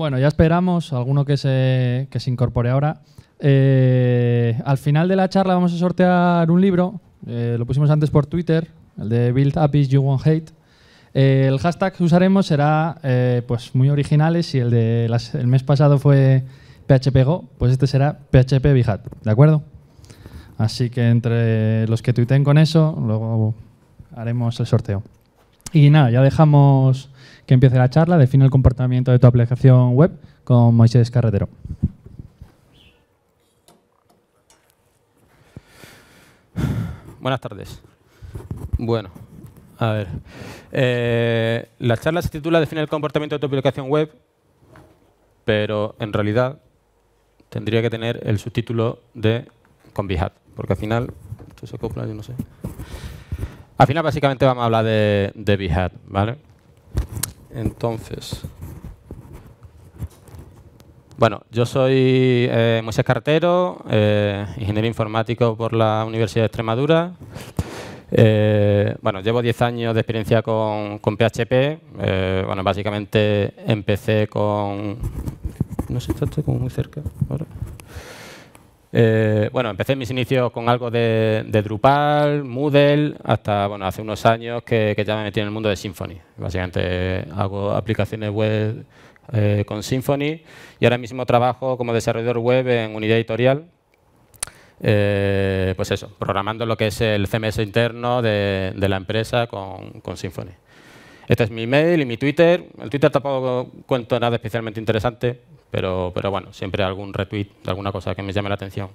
Bueno, ya esperamos alguno que se, que se incorpore ahora. Eh, al final de la charla vamos a sortear un libro. Eh, lo pusimos antes por Twitter, el de Build Apis You Won't Hate. Eh, el hashtag que usaremos será pues muy originales y el de el mes pasado fue PHPGo, pues este será PHP ¿de acuerdo? Así que entre los que tuiten con eso, luego haremos el sorteo. Y nada, ya dejamos que empiece la charla. Define el comportamiento de tu aplicación web con Moisés Carretero. Buenas tardes. Bueno, a ver. Eh, la charla se titula Define el comportamiento de tu aplicación web, pero en realidad tendría que tener el subtítulo de con porque al final esto se acopla, yo no sé. Al final básicamente vamos a hablar de, de Behat, ¿vale? Entonces... Bueno, yo soy eh, Moisés Cartero, eh, ingeniero informático por la Universidad de Extremadura. Eh, bueno, llevo 10 años de experiencia con, PHP. bueno, básicamente empecé con... No sé, está muy cerca eh, bueno, empecé mis inicios con algo de, Drupal, Moodle, hasta bueno, hace unos años que, ya me metí en el mundo de Symfony. Básicamente hago aplicaciones web eh, con Symfony y ahora mismo trabajo como desarrollador web en unidad editorial. Eh, pues eso, programando lo que es el CMS interno de, la empresa con, con Symfony. Este es mi email y mi Twitter. El Twitter tampoco cuento nada especialmente interesante, pero, pero bueno, siempre algún retweet de alguna cosa que me llame la atención.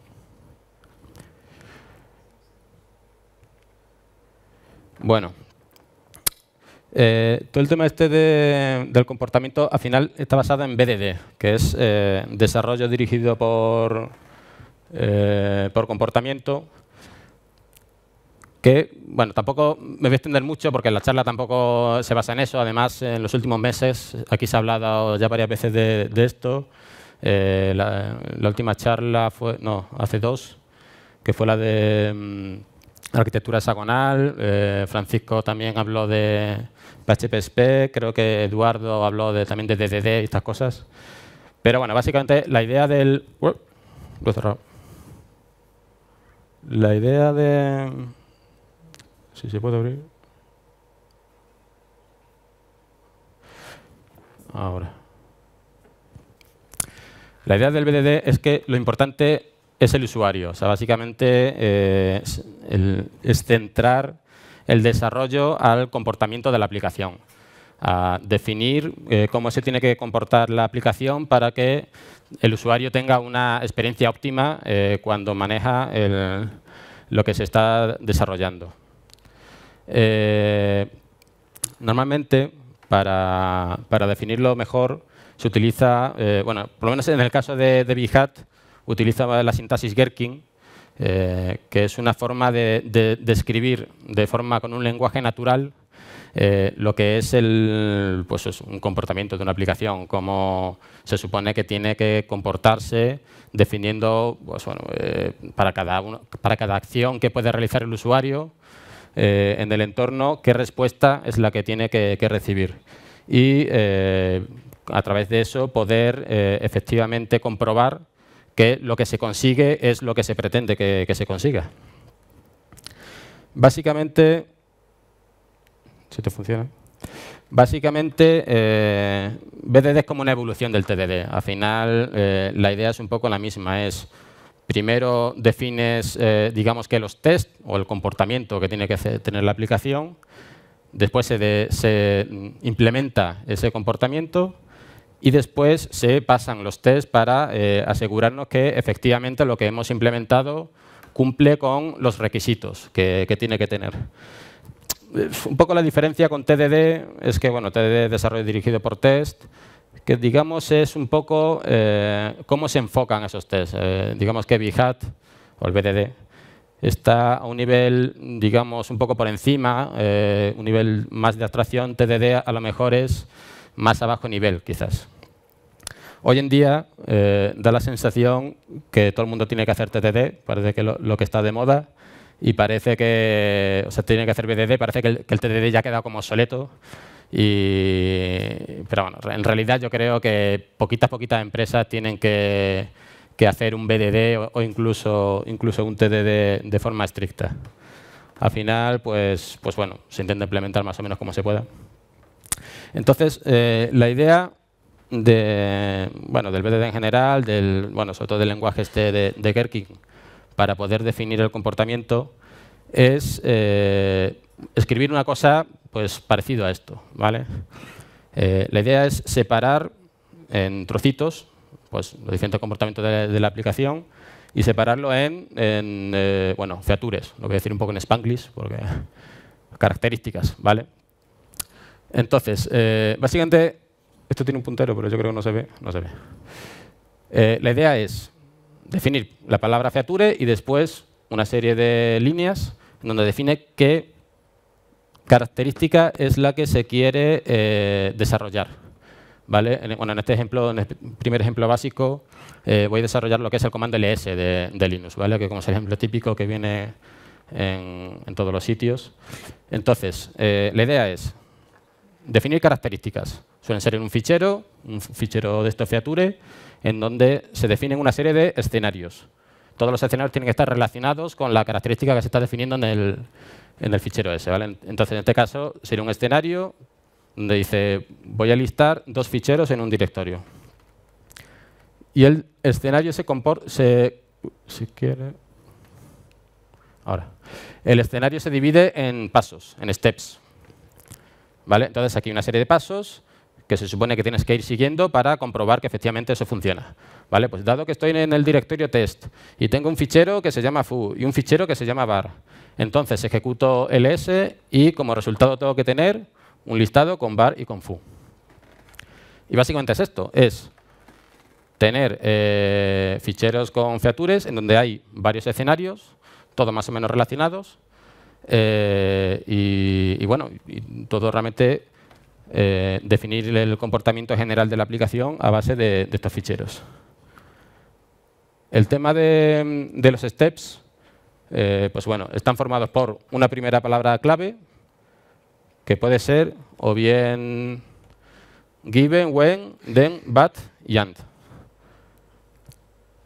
Bueno, eh, todo el tema este de, del comportamiento al final está basado en BDD, que es eh, desarrollo dirigido por, eh, por comportamiento, que, bueno, tampoco me voy a extender mucho porque la charla tampoco se basa en eso. Además, en los últimos meses, aquí se ha hablado ya varias veces de, esto. Eh, la, última charla fue, no, hace dos, que fue la de mm, arquitectura hexagonal. Eh, Francisco también habló de PHP, creo que Eduardo habló de, también de DDD y estas cosas. Pero bueno, básicamente la idea del... ¡uh! lo La idea de se puede abrir. Ahora. La idea del BDD es que lo importante es el usuario. O sea, básicamente eh, es, centrar el desarrollo al comportamiento de la aplicación. A definir eh, cómo se tiene que comportar la aplicación para que el usuario tenga una experiencia óptima eh, cuando maneja lo que se está desarrollando. Eh, normalmente, para, definirlo mejor, se utiliza, eh, bueno, por lo menos en el caso de, de utilizaba la sintaxis Gherkin, eh, que es una forma de, describir, de, forma con un lenguaje natural lo que es el pues un comportamiento de una aplicación, como se supone que tiene que comportarse, definiendo pues para, cada para cada acción que puede realizar el usuario, eh, en el entorno qué respuesta es la que tiene que, recibir. Y eh, a través de eso poder eh, efectivamente comprobar que lo que se consigue es lo que se pretende que, se consiga. Básicamente, te funciona. Básicamente, BDD es como una evolución del TDD. Al final, la idea es un poco la misma, Primero defines, eh, digamos que los test o el comportamiento que tiene que tener la aplicación. Después se, implementa ese comportamiento y después se pasan los tests para eh, asegurarnos que efectivamente lo que hemos implementado cumple con los requisitos que, tiene que tener eh, un poco la diferencia con TDD es que bueno, TDD desarrollo dirigido por test, que digamos es un poco eh, cómo se enfocan esos test. Eh, digamos que Bihat o el BDD está a un nivel, digamos, un poco por encima, eh, un nivel más de abstracción, TDD a lo mejor es más abajo nivel, quizás. Hoy en día da la sensación que todo el mundo tiene que hacer TDD, parece que lo, que está de moda, y parece que, o sea, tiene que hacer BDD, parece que el, que el TDD ya queda como obsoleto, y, pero bueno, en realidad yo creo que poquitas, poquitas empresas tienen que, hacer un BDD o, incluso, incluso un TDD de forma estricta. Al final, pues, pues bueno, se intenta implementar más o menos como se pueda. Entonces, eh, la idea de, bueno, del BDD en general, del, bueno, sobre todo del lenguaje este de, de para poder definir el comportamiento, es eh, escribir una cosa pues, parecido a esto. ¿vale? Eh, la idea es separar en trocitos pues, los diferentes comportamientos de, la aplicación y separarlo en, en eh, bueno, features, lo voy a decir un poco en spanglish, porque características, ¿vale? Entonces, eh, básicamente, esto tiene un puntero, pero yo creo que no se ve, no se la idea es definir la palabra feature y después una serie de líneas en donde define que característica es la que se quiere eh, desarrollar. ¿vale? En, bueno, en este ejemplo, en el este primer ejemplo básico, eh, voy a desarrollar lo que es el comando ls de, Linux, ¿vale? que como es el ejemplo típico que viene en, todos los sitios. Entonces, eh, la idea es definir características. Suelen ser en un fichero, un fichero de estofiature, en donde se definen una serie de escenarios. Todos los escenarios tienen que estar relacionados con la característica que se está definiendo en el, en el fichero ese. ¿vale? Entonces, en este caso, sería un escenario donde dice, voy a listar dos ficheros en un directorio. Y el escenario se comporta, se, si quiere, ahora, el escenario se divide en pasos, en steps. ¿Vale? Entonces aquí hay una serie de pasos que se supone que tienes que ir siguiendo para comprobar que efectivamente eso funciona. ¿Vale? Pues dado que estoy en el directorio test y tengo un fichero que se llama foo y un fichero que se llama var entonces ejecuto ls y como resultado tengo que tener un listado con var y con foo. Y básicamente es esto, es tener eh, ficheros con features en donde hay varios escenarios, todos más o menos relacionados, eh, y, bueno, todo realmente eh, definir el comportamiento general de la aplicación a base de, estos ficheros. El tema de los steps eh, pues bueno, están formados por una primera palabra clave, que puede ser o bien given, when, then, but y and.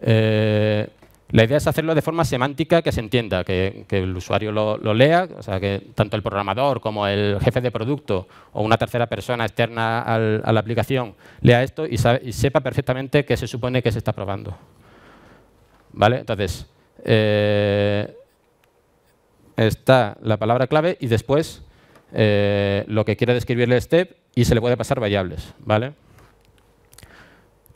Eh, la idea es hacerlo de forma semántica que se entienda, que, el usuario lo, lea, o sea, que tanto el programador como el jefe de producto o una tercera persona externa a la aplicación lea esto y, y, sepa perfectamente qué se supone que se está probando. ¿Vale? Entonces, eh, está la palabra clave y después eh, lo que quiere describirle step y se le puede pasar variables. ¿vale?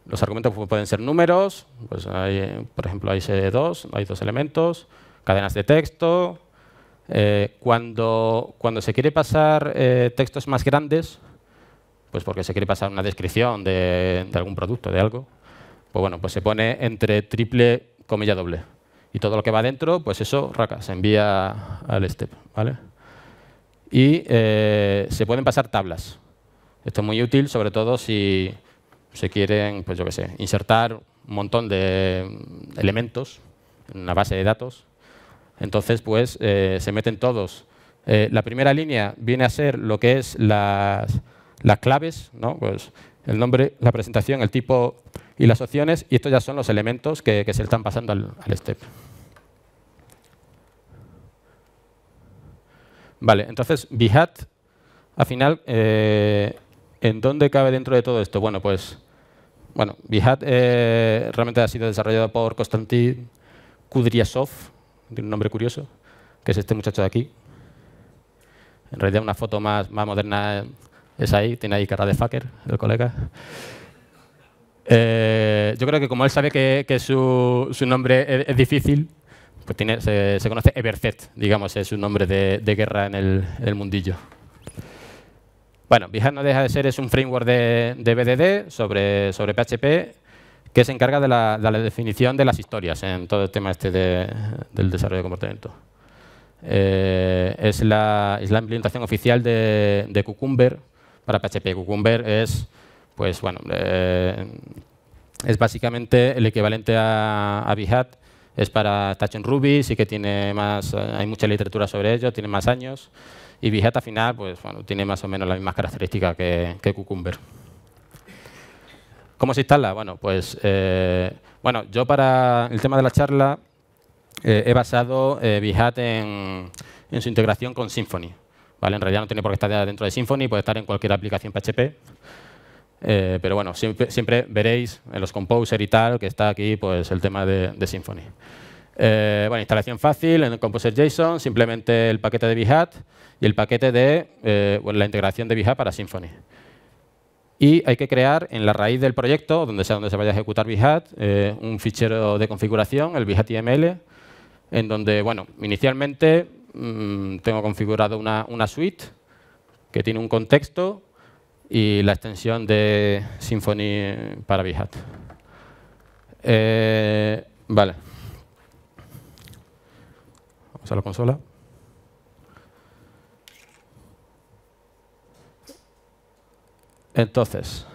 Los argumentos pueden ser números, pues hay, por ejemplo hay dos, hay dos elementos, cadenas de texto. Eh, cuando, cuando se quiere pasar textos más grandes, pues porque se quiere pasar una descripción de, de algún producto, de algo, pues bueno, pues se pone entre triple comilla doble. Y todo lo que va dentro, pues eso, raca, se envía al step. ¿vale? Y eh, se pueden pasar tablas. Esto es muy útil, sobre todo si se quieren, pues yo qué sé, insertar un montón de elementos en una base de datos. Entonces, pues eh, se meten todos. Eh, la primera línea viene a ser lo que es las, claves, ¿no? pues el nombre, la presentación, el tipo y las opciones, y estos ya son los elementos que, se están pasando al step. Vale, entonces, Bihat, al final, eh, ¿en dónde cabe dentro de todo esto? Bueno, pues, bueno, Bihat eh, realmente ha sido desarrollado por Konstantin Kudryasov, tiene un nombre curioso, que es este muchacho de aquí. En realidad una foto más, moderna es ahí, tiene ahí cara de fucker, el colega. Eh, yo creo que como él sabe que, su, nombre es difícil, pues tiene, se, conoce Everfet, digamos, es un nombre de, guerra en el, mundillo. Bueno, Bihat no deja de ser es un framework de, BDD sobre, sobre PHP que se encarga de la, definición de las historias en todo el tema este del desarrollo de comportamiento. Eh, es, la, implementación oficial de, Cucumber para PHP. Cucumber es, pues bueno, eh, es básicamente el equivalente a, a Bihat, es para Touch en Ruby, sí que tiene más, eh, hay mucha literatura sobre ello, tiene más años. Y al final, pues bueno, tiene más o menos las mismas características que, que Cucumber. ¿Cómo se instala? Bueno, pues eh, bueno, yo para el tema de la charla eh, he basado eh, en, en, su integración con Symfony. ¿vale? En realidad no tiene por qué estar dentro de Symfony, puede estar en cualquier aplicación PHP. Eh, pero bueno, siempre, veréis en los composer y tal que está aquí pues, el tema de, Symfony. Eh, bueno, instalación fácil en el Composer JSON, simplemente el paquete de vihat y el paquete de eh, la integración de vihat para Symfony. Y hay que crear en la raíz del proyecto, donde sea donde se vaya a ejecutar vihat un fichero de configuración, el VHAT IML, en donde, bueno, inicialmente mm, tengo configurado una, una suite que tiene un contexto y la extensión de Symfony para Bihat. Eh, vale. Vamos a la consola. Entonces,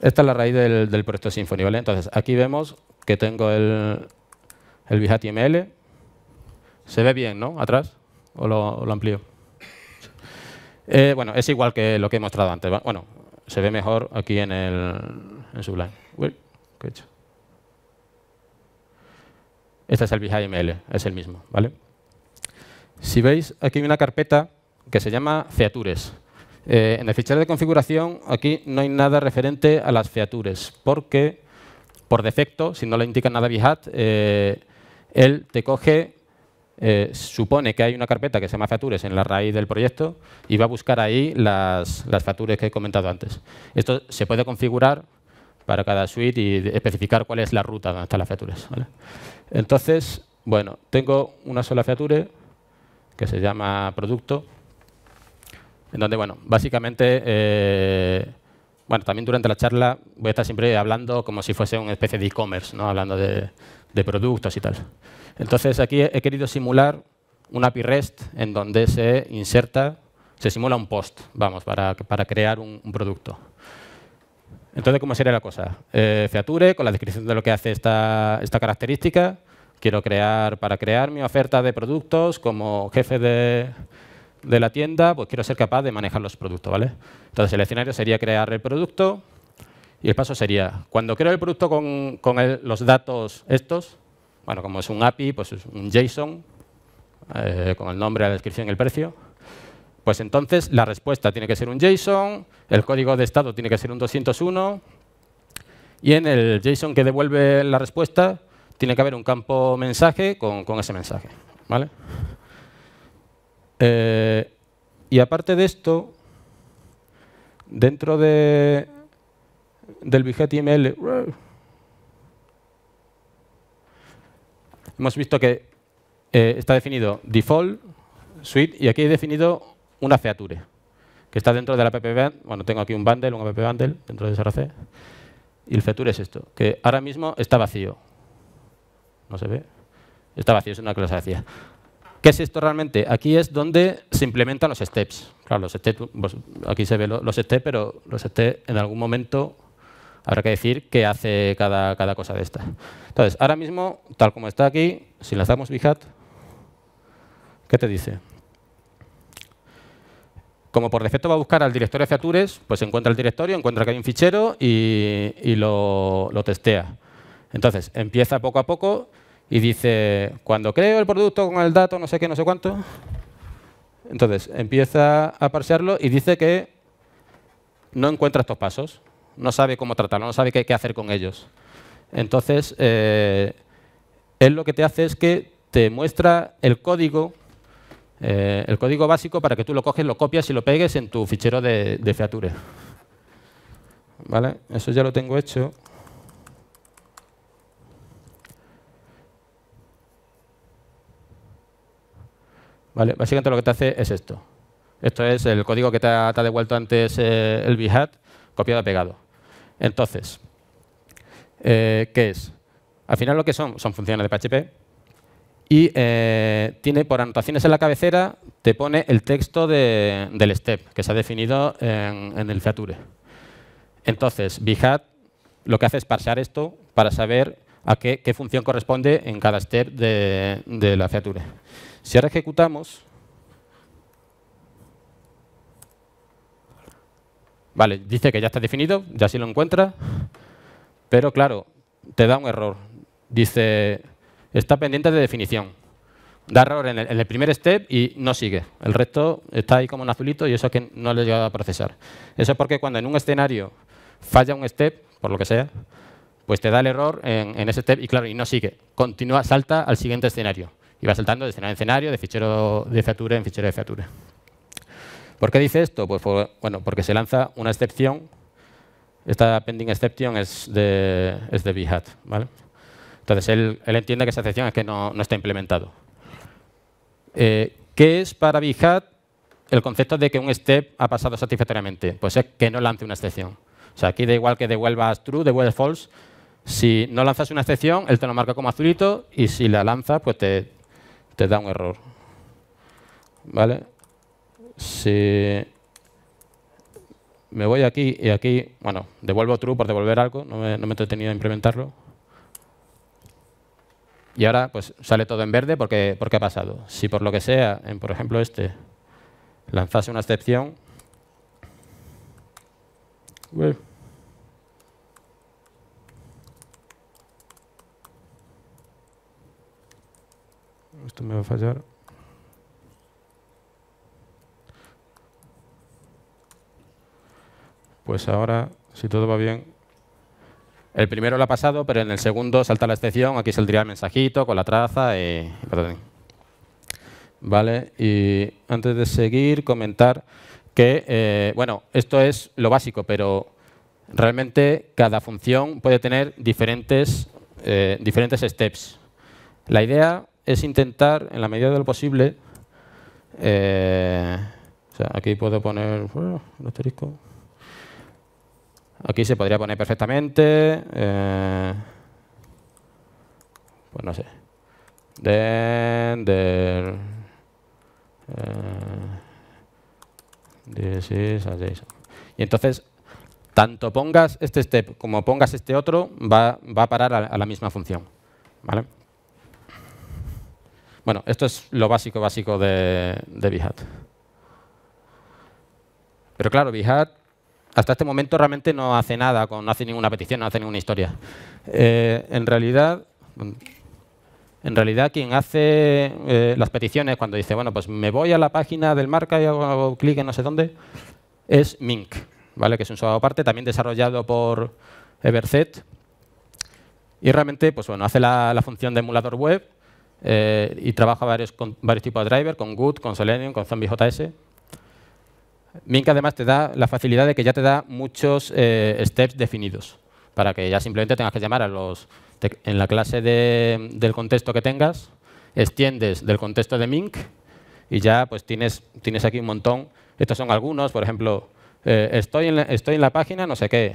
esta es la raíz del, proyecto Symfony, ¿vale? Entonces, aquí vemos que tengo el, el Bihat Se ve bien, ¿no? Atrás. ¿O lo, lo amplío? Eh, bueno, es igual que lo que he mostrado antes. Bueno, se ve mejor aquí en el en Sublime. Este es el ML, es el mismo, ¿vale? Si veis, aquí hay una carpeta que se llama features. Eh, en el fichero de configuración aquí no hay nada referente a las features, porque por defecto, si no le indica nada VHAT, eh, él te coge eh, supone que hay una carpeta que se llama features en la raíz del proyecto y va a buscar ahí las, las que he comentado antes. Esto se puede configurar para cada suite y especificar cuál es la ruta donde están las facturas Entonces, bueno, tengo una sola factura que se llama producto, en donde, bueno, básicamente, eh, bueno, también durante la charla voy a estar siempre hablando como si fuese una especie de e-commerce, ¿no? hablando de productos y tal. Entonces aquí he querido simular un API REST en donde se inserta, se simula un post, vamos, para, crear un, producto. Entonces, ¿cómo sería la cosa? Eh, Feature, con la descripción de lo que hace esta, característica, quiero crear, para crear mi oferta de productos como jefe de, de la tienda, pues quiero ser capaz de manejar los productos, ¿vale? Entonces el escenario sería crear el producto y el paso sería, cuando creo el producto con, los datos estos, bueno, como es un API, pues es un JSON eh, con el nombre, la descripción y el precio. Pues entonces la respuesta tiene que ser un JSON, el código de estado tiene que ser un 201 y en el JSON que devuelve la respuesta tiene que haber un campo mensaje con, ese mensaje. ¿vale? Eh, y aparte de esto, dentro de, del widget HTML. hemos visto que eh, está definido default, suite, y aquí he definido una feature, que está dentro de la app Bueno, tengo aquí un bundle, un app bundle dentro de SRC. Y el feature es esto, que ahora mismo está vacío. No se ve. Está vacío, es una clase vacía. ¿Qué es esto realmente? Aquí es donde se implementan los steps. Claro, los steps, pues, aquí se ve los steps, pero los steps en algún momento habrá que decir qué hace cada, cosa de esta. Entonces, ahora mismo, tal como está aquí, si lanzamos Bihat, ¿qué te dice? Como por defecto va a buscar al directorio de Atures, pues encuentra el directorio, encuentra que hay un fichero y, y lo, lo testea. Entonces, empieza poco a poco y dice, cuando creo el producto con el dato, no sé qué, no sé cuánto, entonces empieza a parsearlo y dice que no encuentra estos pasos no sabe cómo tratarlo, no sabe qué, hacer con ellos. Entonces, eh, él lo que te hace es que te muestra el código, eh, el código básico para que tú lo coges, lo copias y lo pegues en tu fichero de, de Feature. ¿Vale? Eso ya lo tengo hecho. ¿Vale? Básicamente lo que te hace es esto. Esto es el código que te ha, devuelto antes eh, el BHAT, copiado y pegado. Entonces, eh, ¿qué es? Al final lo que son, son funciones de PHP y eh, tiene por anotaciones en la cabecera, te pone el texto del step que se ha definido en, el Feature. Entonces, Bihat lo que hace es parsear esto para saber a qué, función corresponde en cada step de, de la Feature. Si ahora ejecutamos, Vale, dice que ya está definido, ya sí lo encuentra, pero claro, te da un error. Dice, está pendiente de definición. Da error en el, primer step y no sigue. El resto está ahí como un azulito y eso es que no le llega a procesar. Eso es porque cuando en un escenario falla un step, por lo que sea, pues te da el error en, ese step y claro, y no sigue. Continúa, salta al siguiente escenario. Y va saltando de escenario en escenario, de fichero de feature en fichero de feature. ¿Por qué dice esto? Pues bueno, porque se lanza una excepción. Esta pending exception es de, es de ¿vale? Entonces él, entiende que esa excepción es que no, está implementado. Eh, ¿Qué es para BHAT el concepto de que un step ha pasado satisfactoriamente? Pues es que no lance una excepción. O sea, aquí da igual que devuelvas true, devuelvas false. Si no lanzas una excepción, él te lo marca como azulito y si la lanza, pues te, te da un error. ¿Vale? si me voy aquí y aquí, bueno, devuelvo true por devolver algo, no me, he tenido a implementarlo. Y ahora pues sale todo en verde porque, porque ha pasado. Si por lo que sea, en por ejemplo este, lanzase una excepción, esto me va a fallar. pues ahora, si todo va bien, el primero lo ha pasado, pero en el segundo salta la excepción, aquí saldría el mensajito con la traza y... Vale, y antes de seguir, comentar que, eh, bueno, esto es lo básico, pero realmente cada función puede tener diferentes, eh, diferentes steps. La idea es intentar, en la medida de lo posible, eh, o sea, aquí puedo poner uh, asterisco, Aquí se podría poner perfectamente... Eh, pues no sé. Then eh, Y entonces, tanto pongas este step como pongas este otro, va, a parar a, la misma función. ¿vale? Bueno, esto es lo básico básico de, de Bihat. Pero claro, Bihat hasta este momento realmente no hace nada, no hace ninguna petición, no hace ninguna historia. Eh, en realidad, en realidad quien hace eh, las peticiones cuando dice, bueno, pues me voy a la página del marca y hago, clic en no sé dónde, es Mink, ¿vale? que es un software aparte, también desarrollado por Everset. Y realmente, pues bueno, hace la, función de emulador web eh, y trabaja varios, con, varios tipos de driver, con Good, con Selenium, con Zombie JS, Mink además te da la facilidad de que ya te da muchos eh, steps definidos, para que ya simplemente tengas que llamar a los... en la clase del contexto que tengas, extiendes del contexto de Mink y ya pues tienes, tienes aquí un montón. Estos son algunos, por ejemplo, eh, estoy, en la, estoy en la página no sé qué,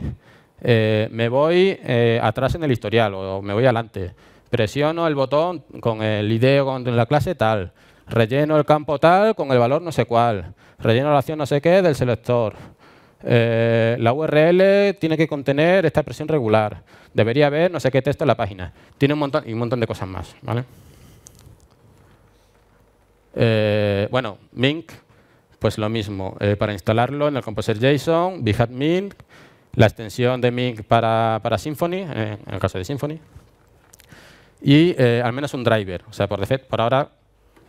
eh, me voy atrás en el historial o me voy adelante, presiono el botón con el ideo con la clase tal, Relleno el campo tal con el valor no sé cuál. Relleno la acción no sé qué del selector. Eh, la URL tiene que contener esta expresión regular. Debería haber no sé qué texto en la página. Tiene un montón, un montón de cosas más. Eh, bueno, Mink, pues lo mismo. Eh, para instalarlo en el Composer JSON, Big Mink, la extensión de Mink para, para Symfony, en el caso de Symfony, y al menos un driver. O sea, por, defecto, por ahora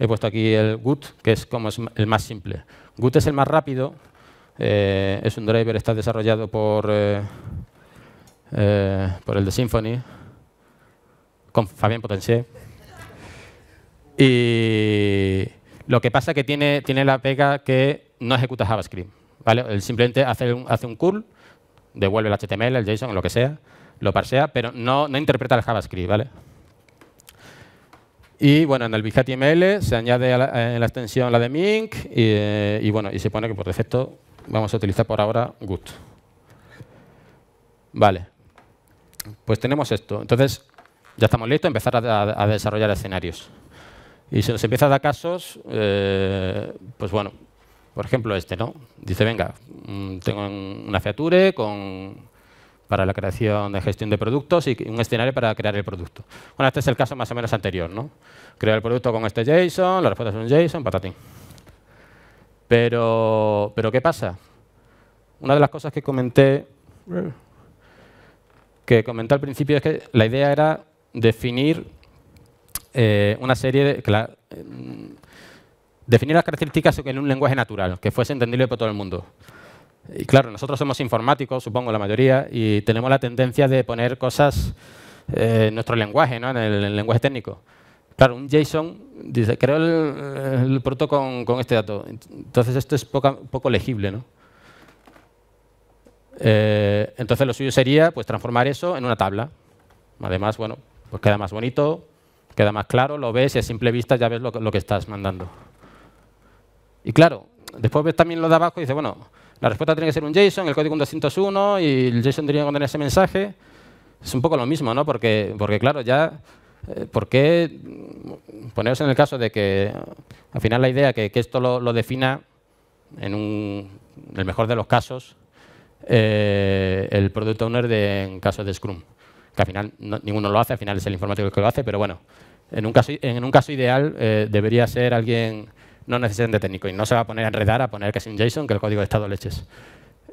he puesto aquí el GUT, que es como es el más simple. GUT es el más rápido, eh, es un driver, está desarrollado por, eh, eh, por el de Symfony, con Fabien Potencier. Y lo que pasa es que tiene, tiene la pega que no ejecuta JavaScript. ¿vale? Él simplemente hace un, hace un curl, devuelve el HTML, el JSON, lo que sea, lo parsea, pero no, no interpreta el JavaScript. ¿vale? Y bueno, en el HTML se añade la, en la extensión la de Mink y, bueno, y se pone que por defecto vamos a utilizar por ahora Gut. Vale, pues tenemos esto. Entonces ya estamos listos a empezar a, desarrollar escenarios. Y se nos empieza a dar casos, eh, pues bueno, por ejemplo este, ¿no? Dice, venga, mm, tengo una feature con para la creación de gestión de productos y un escenario para crear el producto. Bueno, este es el caso más o menos anterior, ¿no? Crear el producto con este JSON, la respuesta es un JSON, patatín. Pero, ¿qué pasa? Una de las cosas que comenté, que comenté al principio es que la idea era definir eh, una serie de... Mm, definir las características en un lenguaje natural, que fuese entendible por todo el mundo. Y claro, nosotros somos informáticos, supongo la mayoría, y tenemos la tendencia de poner cosas eh, en nuestro lenguaje, ¿no? en, el, lenguaje técnico. Claro, un JSON dice, creo el, protocolo producto con, este dato. Entonces esto es poco legible. ¿no? Eh, entonces lo suyo sería pues, transformar eso en una tabla. Además, bueno, pues queda más bonito, queda más claro, lo ves y a simple vista ya ves lo, que estás mandando. Y claro, después ves también lo de abajo y dice bueno, la respuesta tiene que ser un JSON, el código un 201 y el JSON tiene que contener ese mensaje. Es un poco lo mismo, ¿no? Porque, porque claro, ya, eh, ¿por qué poneros en el caso de que al final la idea que, que esto lo, defina en, un, el mejor de los casos eh, el product owner de, en caso de Scrum? Que al final ninguno lo hace, al final es el informático el que lo hace, pero bueno, en un caso, en un caso ideal eh, debería ser alguien no necesitan de técnico y no se va a poner a enredar a poner que es un JSON, que el código de estado leches.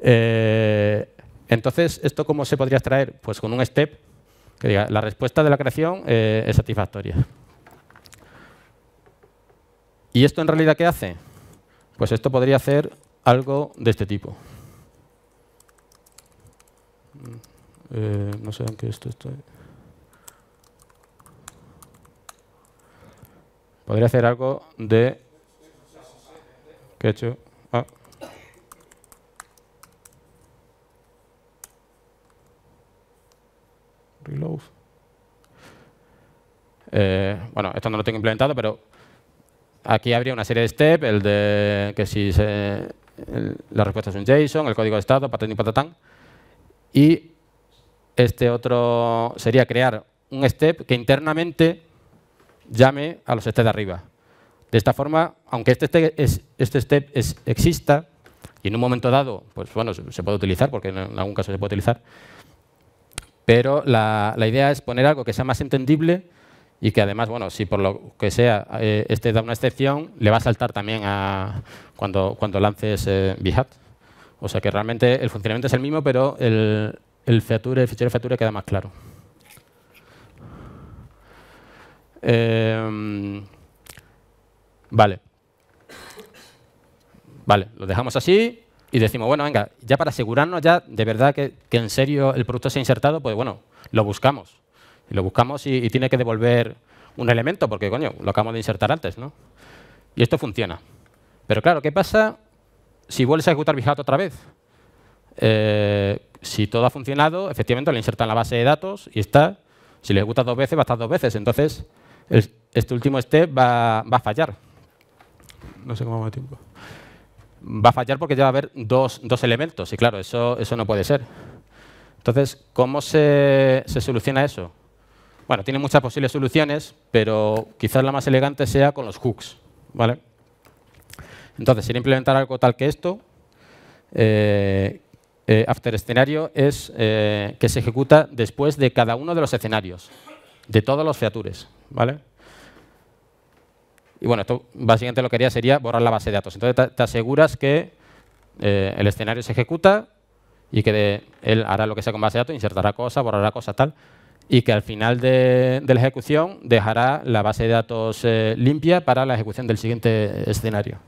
Eh, entonces, ¿esto cómo se podría extraer? Pues con un step que diga, la respuesta de la creación eh, es satisfactoria. ¿Y esto en realidad qué hace? Pues esto podría hacer algo de este tipo. Mm, eh, no sé qué esto estoy. Podría hacer algo de que hecho... Ah. Reload. Eh, bueno, esto no lo tengo implementado, pero aquí habría una serie de steps, el de que si la respuesta es un JSON, el código de estado, patatín y patatán. Y este otro sería crear un step que internamente llame a los steps de arriba. De esta forma, aunque este step, este step exista y en un momento dado, pues bueno, se puede utilizar, porque en algún caso se puede utilizar, pero la, idea es poner algo que sea más entendible y que además, bueno, si por lo que sea eh, este da una excepción, le va a saltar también a cuando, cuando lances eh, Bihat. O sea que realmente el funcionamiento es el mismo, pero el, el, feature, el feature queda más claro. Em, Vale. Vale, lo dejamos así y decimos, bueno, venga, ya para asegurarnos ya de verdad que, que en serio el producto se ha insertado, pues bueno, lo buscamos. Y lo buscamos y, tiene que devolver un elemento, porque coño, lo acabamos de insertar antes, ¿no? Y esto funciona. Pero claro, ¿qué pasa si vuelves a ejecutar Vihat otra vez? Eh, si todo ha funcionado, efectivamente lo inserta en la base de datos y está. Si le ejecutas dos veces, va a estar dos veces. Entonces, este último step va a fallar no sé cómo va tiempo. Va a fallar porque ya va a haber dos, elementos y claro, eso, eso no puede ser. Entonces, ¿cómo se, soluciona eso? Bueno, tiene muchas posibles soluciones, pero quizás la más elegante sea con los hooks. ¿vale? Entonces, sería implementar algo tal que esto. Eh, eh, after escenario es eh, que se ejecuta después de cada uno de los escenarios, de todos los features. ¿vale? Y bueno, esto básicamente lo que haría sería borrar la base de datos. Entonces te aseguras que eh, el escenario se ejecuta y que él hará lo que sea con base de datos, insertará cosas, borrará cosas, tal, y que al final de, la ejecución dejará la base de datos eh, limpia para la ejecución del siguiente escenario.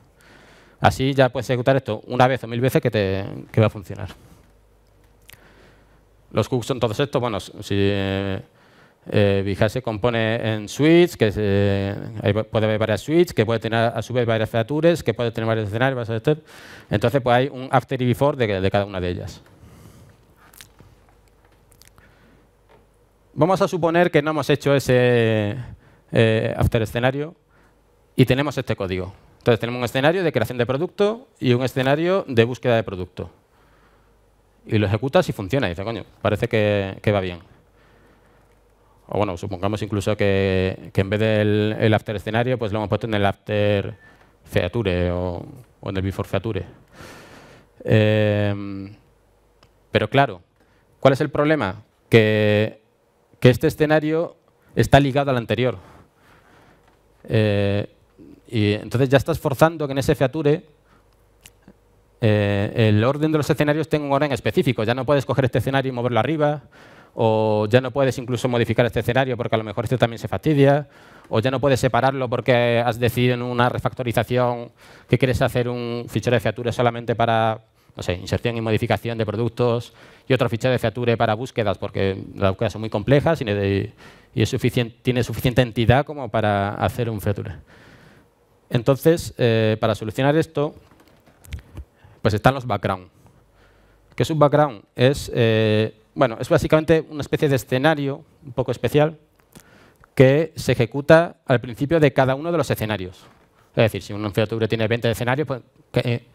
Así ya puedes ejecutar esto una vez o mil veces que, te, va a funcionar. Los hooks son todos estos, bueno, si... Eh, eh, se compone en suites, que eh, puede haber varias suites, que puede tener a su vez varias features, que puede tener varios escenarios, Entonces, pues hay un after y before de, cada una de ellas. Vamos a suponer que no hemos hecho ese eh, after escenario y tenemos este código. Entonces tenemos un escenario de creación de producto y un escenario de búsqueda de producto. Y lo ejecutas y funciona. Y coño, parece que va bien o bueno, supongamos incluso que, en vez del after escenario, pues lo hemos puesto en el after feature o, en el before feature. Em, pero claro, ¿cuál es el problema? Que, este escenario está ligado al anterior. Eh, y entonces ya estás forzando que en ese feature eh, el orden de los escenarios tenga un orden específico. Ya no puedes coger este escenario y moverlo arriba, o ya no puedes incluso modificar este escenario porque a lo mejor este también se fastidia, o ya no puedes separarlo porque has decidido en una refactorización que quieres hacer un fichero de Feature solamente para no sé, inserción y modificación de productos y otro fichero de Feature para búsquedas, porque las búsquedas son muy complejas y, es tiene suficiente entidad como para hacer un Feature. Entonces, eh, para solucionar esto, pues están los background. ¿Qué es un background? Es eh, bueno, es básicamente una especie de escenario un poco especial que se ejecuta al principio de cada uno de los escenarios. Es decir, si un anfiteatro tiene 20 escenarios, pues, eh,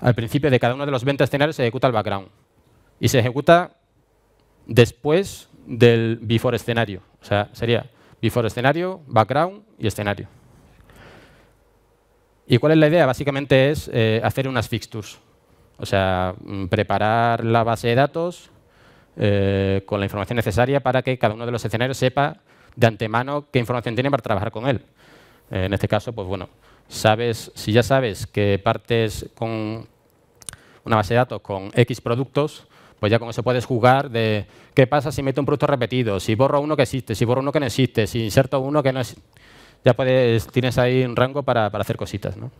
al principio de cada uno de los 20 escenarios se ejecuta el background. Y se ejecuta después del before escenario. O sea, sería before escenario, background y escenario. ¿Y cuál es la idea? Básicamente es eh, hacer unas fixtures. O sea, mm, preparar la base de datos eh, con la información necesaria para que cada uno de los escenarios sepa de antemano qué información tiene para trabajar con él. Eh, en este caso, pues bueno, sabes, si ya sabes que partes con una base de datos con X productos, pues ya con eso puedes jugar de qué pasa si meto un producto repetido, si borro uno que existe, si borro uno que no existe, si inserto uno que no existe. Ya puedes, tienes ahí un rango para, para hacer cositas. ¿no?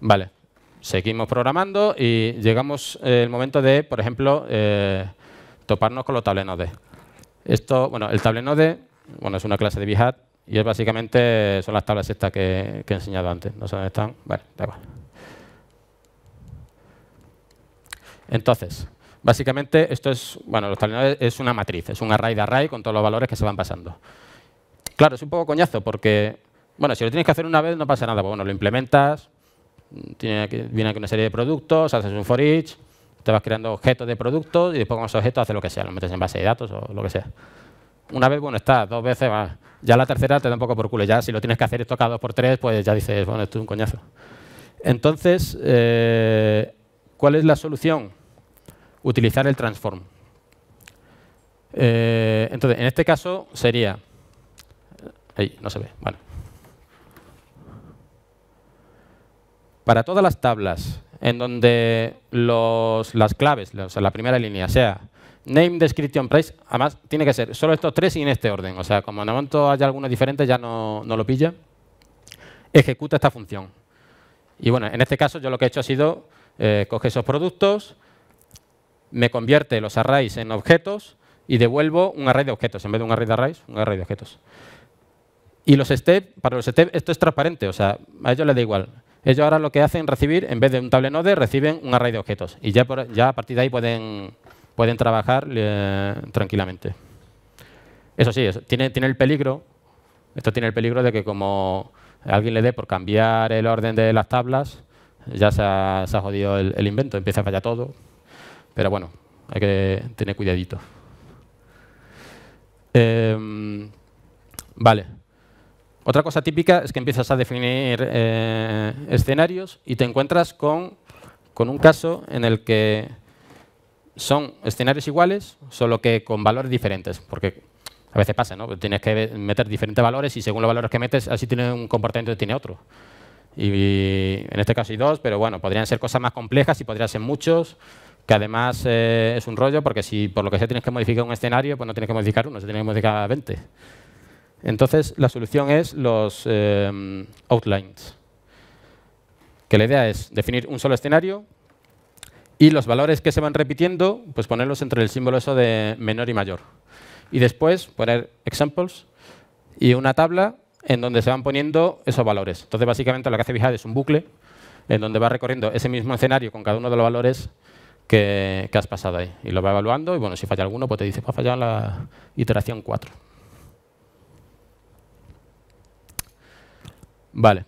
Vale. Seguimos programando y llegamos eh, el momento de, por ejemplo, eh, toparnos con los tablenodes. Esto, bueno, el tablenode, bueno, es una clase de B-Hat y es básicamente son las tablas estas que, he enseñado antes. No sé dónde están. Bueno, da igual. Entonces, básicamente esto es, bueno, los tablenodes es una matriz, es un array de array con todos los valores que se van pasando. Claro, es un poco coñazo porque, bueno, si lo tienes que hacer una vez no pasa nada, pues, bueno, lo implementas, viene aquí una serie de productos, haces un for each, te vas creando objetos de productos y después con esos objetos haces lo que sea, lo metes en base de datos o lo que sea. Una vez, bueno, está, dos veces, más. ya la tercera te da un poco por culo, ya si lo tienes que hacer esto cada dos por tres, pues ya dices, bueno, esto es un coñazo. Entonces, eh, ¿cuál es la solución? Utilizar el transform. Eh, entonces, en este caso sería... Eh, ahí, no se ve, vale. para todas las tablas en donde los, las claves, o sea, la primera línea sea name, description, price, además tiene que ser solo estos tres y en este orden. O sea, como en momento haya alguno diferente ya no, lo pilla. Ejecuta esta función. Y bueno, en este caso yo lo que he hecho ha sido eh, coge esos productos, me convierte los arrays en objetos y devuelvo un array de objetos. En vez de un array de arrays, un array de objetos. Y los steps, para los steps esto es transparente, o sea, a ellos les da igual. Ellos ahora lo que hacen es recibir, en vez de un table node, reciben un array de objetos. Y ya, ya a partir de ahí pueden, pueden trabajar eh, tranquilamente. Eso sí, tiene, tiene el peligro, esto tiene el peligro de que como alguien le dé por cambiar el orden de las tablas, ya se ha, jodido el, invento, empieza a fallar todo. Pero bueno, hay que tener cuidadito. Em, vale. Otra cosa típica es que empiezas a definir eh, escenarios y te encuentras con, un caso en el que son escenarios iguales, solo que con valores diferentes, porque a veces pasa, ¿no? Tienes que meter diferentes valores y según los valores que metes, así tiene un comportamiento y tiene otro. Y, en este caso hay dos, pero bueno, podrían ser cosas más complejas y podrían ser muchos, que además eh, es un rollo, porque si por lo que sea tienes que modificar un escenario, pues no tienes que modificar uno, se tiene que modificar 20. Entonces, la solución es los em, outlines, que la idea es definir un solo escenario y los valores que se van repitiendo, pues ponerlos entre el símbolo eso de menor y mayor. Y después poner examples y una tabla en donde se van poniendo esos valores. Entonces, básicamente lo que hace fijad es un bucle en donde va recorriendo ese mismo escenario con cada uno de los valores que, has pasado ahí. Y lo va evaluando y, bueno, si falla alguno, pues te dice, pues ha la iteración 4. Vale.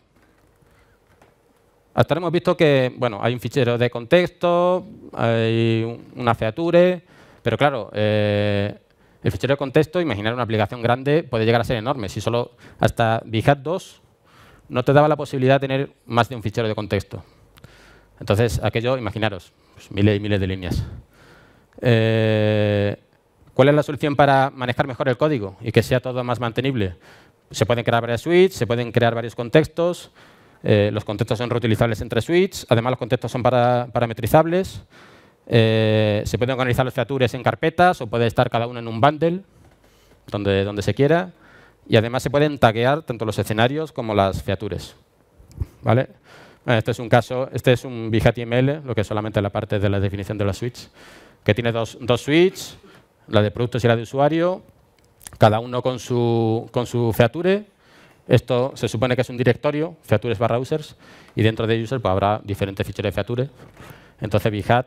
Hasta ahora hemos visto que bueno, hay un fichero de contexto, hay una feature, pero claro, eh, el fichero de contexto, imaginar una aplicación grande, puede llegar a ser enorme. Si solo hasta Vihat 2 no te daba la posibilidad de tener más de un fichero de contexto. Entonces, aquello, imaginaros, pues miles y miles de líneas. Eh, ¿Cuál es la solución para manejar mejor el código y que sea todo más mantenible? se pueden crear varias suites, se pueden crear varios contextos, eh, los contextos son reutilizables entre suites, además los contextos son para, parametrizables, eh, se pueden organizar los features en carpetas o puede estar cada uno en un bundle, donde, donde se quiera, y además se pueden taguear tanto los escenarios como las features. ¿Vale? Eh, este es un caso, este es un HTML, lo que es solamente la parte de la definición de las suites, que tiene dos, dos suites, la de productos y la de usuario, cada uno con su, con su Feature. Esto se supone que es un directorio, features barra users, y dentro de user pues, habrá diferentes ficheros de feature. Entonces, bihat,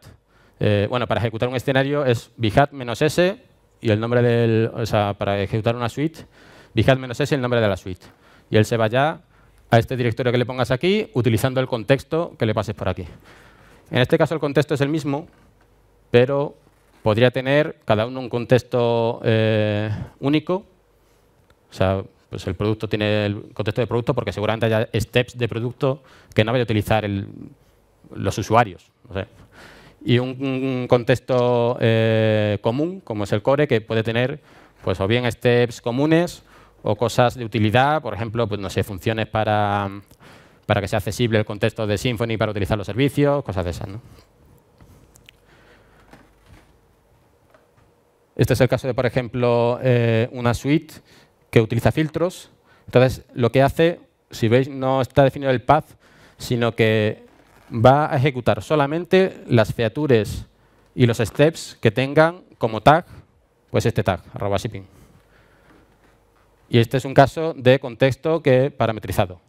eh, bueno, para ejecutar un escenario es BHAT menos S y el nombre del, o sea, para ejecutar una suite, vihat menos S y el nombre de la suite. Y él se va ya a este directorio que le pongas aquí, utilizando el contexto que le pases por aquí. En este caso el contexto es el mismo, pero podría tener cada uno un contexto eh, único. O sea, pues el producto tiene el contexto de producto porque seguramente haya steps de producto que no vaya a utilizar los usuarios. y un, contexto eh, común, como es el core, que puede tener pues o bien steps comunes o cosas de utilidad, por ejemplo, pues no sé, funciones para, que sea accesible el contexto de Symfony para utilizar los servicios, cosas de esas. ¿no? Este es el caso de, por ejemplo, eh, una suite que utiliza filtros. Entonces, lo que hace, si veis, no está definido el path, sino que va a ejecutar solamente las features y los steps que tengan como tag, pues este tag, arroba shipping. Y este es un caso de contexto que parametrizado.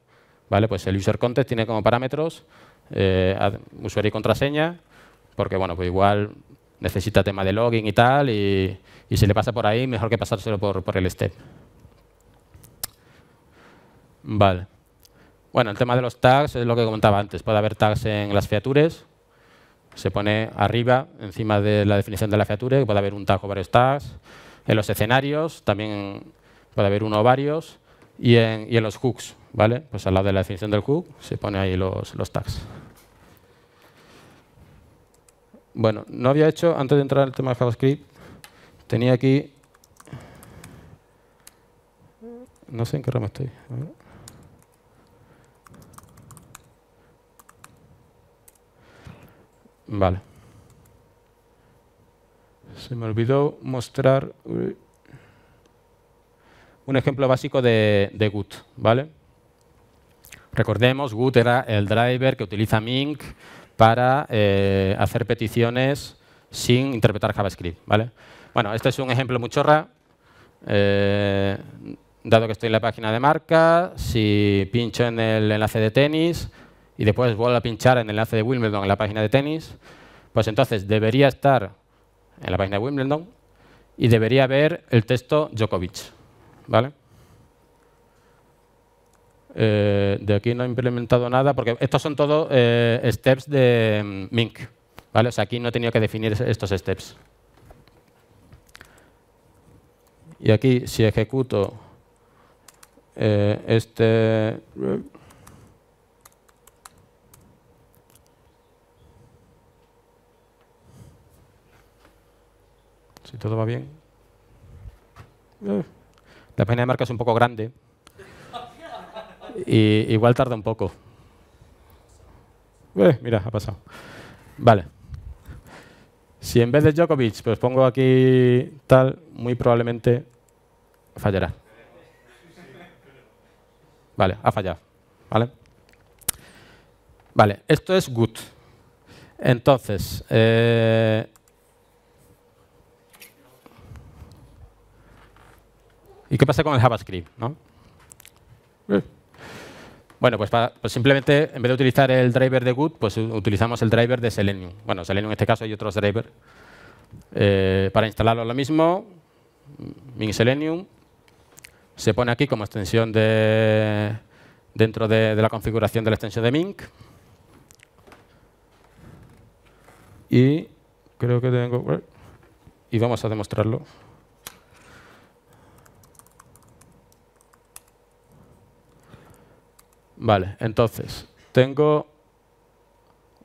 ¿Vale? Pues el user context tiene como parámetros eh, usuario y contraseña, porque bueno, pues igual necesita tema de login y tal, y, si le pasa por ahí, mejor que pasárselo por, el step. Vale. Bueno, el tema de los tags es lo que comentaba antes. Puede haber tags en las features. Se pone arriba, encima de la definición de la feature, puede haber un tag o varios tags. En los escenarios también puede haber uno o varios. Y en, los hooks, ¿vale? Pues al lado de la definición del hook se pone ahí los tags. Bueno, no había hecho, antes de entrar el tema de JavaScript, tenía aquí... No sé en qué rama estoy. Vale. Se me olvidó mostrar un ejemplo básico de, de Gut, ¿vale? Recordemos, Gut era el driver que utiliza Mink para eh, hacer peticiones sin interpretar JavaScript. ¿vale? Bueno, este es un ejemplo mucho chorra. Eh, dado que estoy en la página de marca, si pincho en el enlace de tenis y después vuelvo a pinchar en el enlace de Wimbledon en la página de tenis, pues entonces debería estar en la página de Wimbledon y debería ver el texto Djokovic. ¿vale? Eh, de aquí no he implementado nada, porque estos son todos eh, steps de mm, Mink. ¿vale? O sea, aquí no he tenido que definir estos steps. Y aquí, si ejecuto eh, este... Si todo va bien. La página de marca es un poco grande. Y igual tarda un poco. Eh, mira, ha pasado. Vale. Si en vez de Djokovic, pues pongo aquí tal, muy probablemente fallará. Vale, ha fallado. Vale. Vale, esto es good. Entonces, eh, ¿y qué pasa con el JavaScript? ¿no? Eh. Bueno, pues, pues, simplemente en vez de utilizar el driver de Good, pues utilizamos el driver de Selenium. Bueno, Selenium en este caso hay otros drivers. Eh, para instalarlo lo mismo, min Selenium se pone aquí como extensión de, dentro de, la configuración de la extensión de Mink. Y creo que tengo... Eh, y vamos a demostrarlo. Vale, entonces, tengo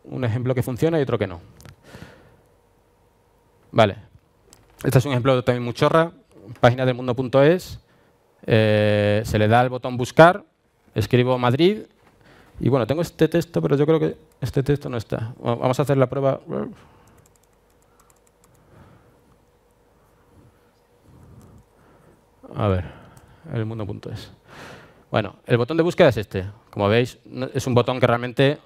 un ejemplo que funciona y otro que no. Vale. Este es un ejemplo de también muy chorra. Página del mundo.es. Eh, se le da el botón buscar. Escribo Madrid. Y bueno, tengo este texto, pero yo creo que este texto no está. vamos a hacer la prueba. A ver, el mundo.es. Bueno, el botón de búsqueda es este. Como veis, es un botón que realmente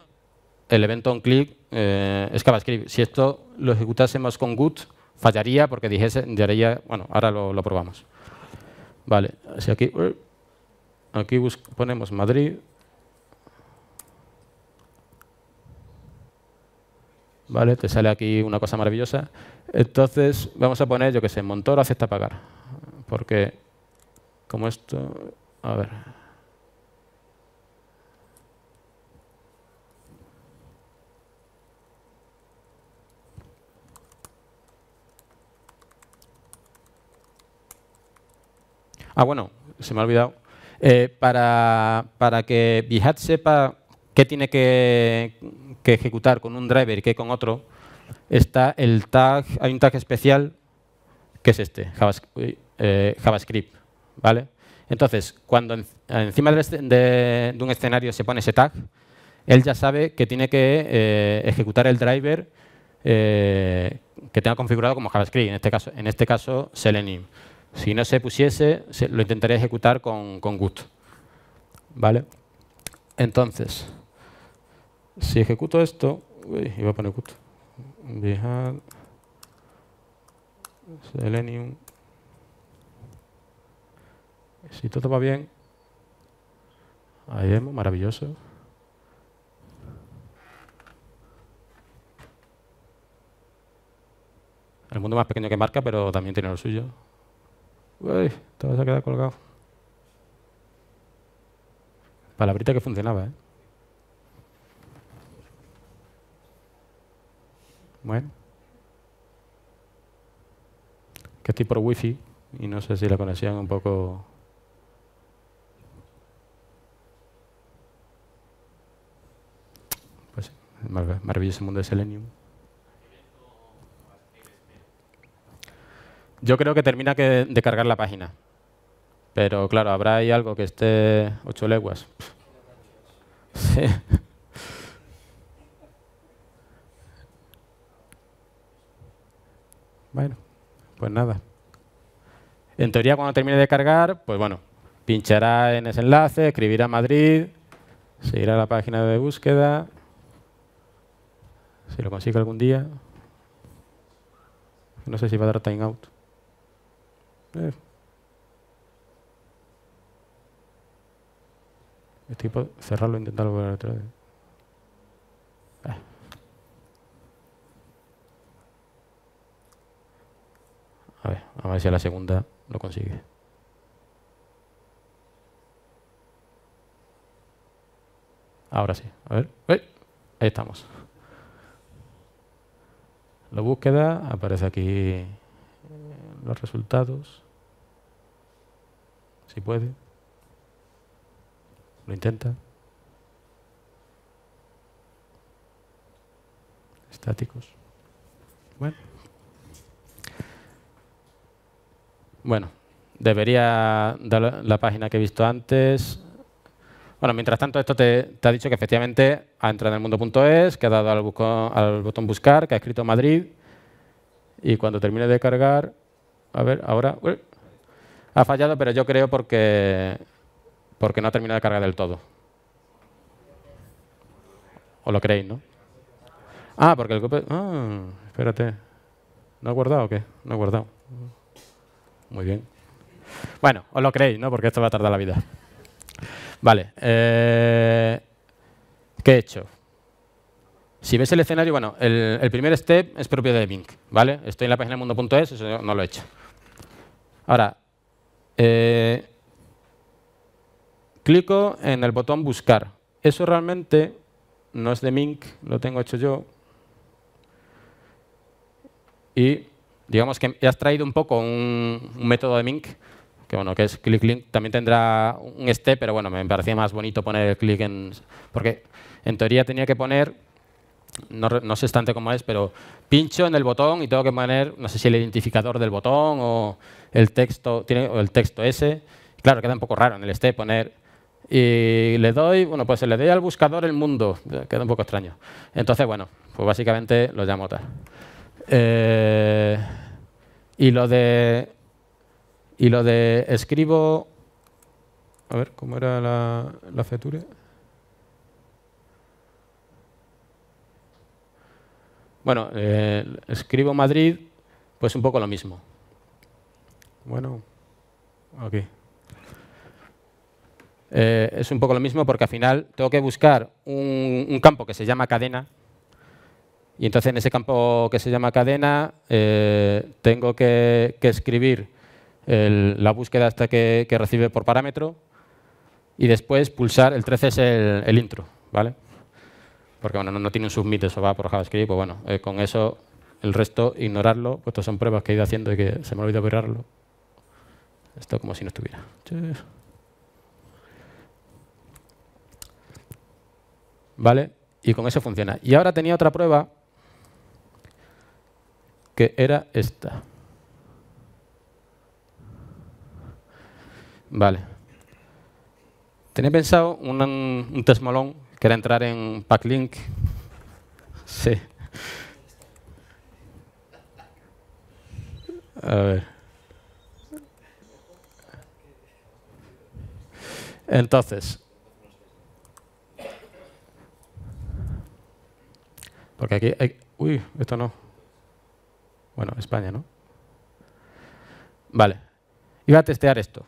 el evento on click eh, es JavaScript. Si esto lo ejecutásemos con GUT, fallaría porque dijese, bueno, ahora lo, probamos. Vale, así aquí, aquí ponemos Madrid. Vale, te sale aquí una cosa maravillosa. Entonces, vamos a poner, yo que sé, Montoro acepta pagar. Porque, como esto, a ver, Ah, bueno, se me ha olvidado. Eh, para, que Bihat sepa qué tiene que, ejecutar con un driver y qué con otro, está el tag, hay un tag especial que es este, JavaScript, eh, JavaScript ¿vale? Entonces, cuando encima de, un escenario se pone ese tag, él ya sabe que tiene que eh, ejecutar el driver que tenga configurado como JavaScript, en este caso, en este caso Selenium. Si no se pusiese, lo intentaré ejecutar con, con gusto. ¿Vale? Entonces, si ejecuto esto, uy, iba a poner gusto. Behind Selenium. Si todo va bien, ahí vemos, maravilloso. El mundo más pequeño que marca, pero también tiene lo suyo. Uy, te vas a quedar colgado. Palabrita que funcionaba, ¿eh? Bueno. Que estoy por wifi y no sé si la conocían un poco... Pues sí, maravilloso mundo de Selenium. Yo creo que termina que de cargar la página. Pero claro, habrá ahí algo que esté ocho leguas. Sí. Bueno, pues nada. En teoría, cuando termine de cargar, pues bueno, pinchará en ese enlace, escribirá Madrid, seguirá la página de búsqueda, si lo consigue algún día. No sé si va a dar time out. Eh. Este tipo, cerrarlo, intentarlo volver otra vez. Ah. A ver, a ver si a la segunda lo consigue. Ahora sí, a ver. Ahí estamos. La búsqueda aparece aquí los resultados, si puede, lo intenta. Estáticos. Bueno. Bueno, debería dar la página que he visto antes. Bueno, mientras tanto, esto te, ha dicho que efectivamente ha entrado en el mundo.es, que ha dado al botón buscar, que ha escrito Madrid, y cuando termine de cargar, a ver, ahora... ha fallado, pero yo creo porque, porque no ha terminado de cargar del todo. ¿O lo creéis, no? Ah, porque el Ah, espérate. ¿No ha guardado o qué? No ha guardado. Muy bien. Bueno, os lo creéis, ¿no? Porque esto va a tardar la vida. Vale. Eh, ¿Qué he hecho? Si ves el escenario, bueno, el, primer step es propio de Mink, ¿vale? Estoy en la página mundo.es, eso no lo he hecho. Ahora, eh, clico en el botón buscar. Eso realmente no es de Mink, lo tengo hecho yo. Y digamos que has traído un poco un, método de Mink, que bueno, que es ClickLink, también tendrá un step, pero bueno, me parecía más bonito poner el click en... Porque en teoría tenía que poner no, sé exactamente cómo es, pero pincho en el botón y tengo que poner, no sé si el identificador del botón o el texto, tiene, o el texto ese. Claro, queda un poco raro en el este poner y le doy, bueno, pues le doy al buscador el mundo, queda un poco extraño. Entonces, bueno, pues básicamente lo llamo tal. Eh, y lo de y lo de escribo, a ver, ¿cómo era la, la feature? Bueno, eh, escribo Madrid, pues un poco lo mismo. Bueno, aquí. Eh, es un poco lo mismo porque al final tengo que buscar un, campo que se llama cadena y entonces en ese campo que se llama cadena eh, tengo que, escribir la búsqueda hasta que, recibe por parámetro y después pulsar, el 13 es el intro, ¿vale? porque no, tiene un submit, eso va por JavaScript, pues bueno, eh, con eso el resto ignorarlo, pues estas son pruebas que he ido haciendo y que se me ha olvidado borrarlo. Esto como si no estuviera. ¿Vale? Y con eso funciona. Y ahora tenía otra prueba que era esta. Vale. Tenía pensado un, un test molón ¿Quiere entrar en Packlink? Sí. A ver. Entonces, porque aquí hay... Uy, esto no. Bueno, España, ¿no? Vale. Iba a testear esto.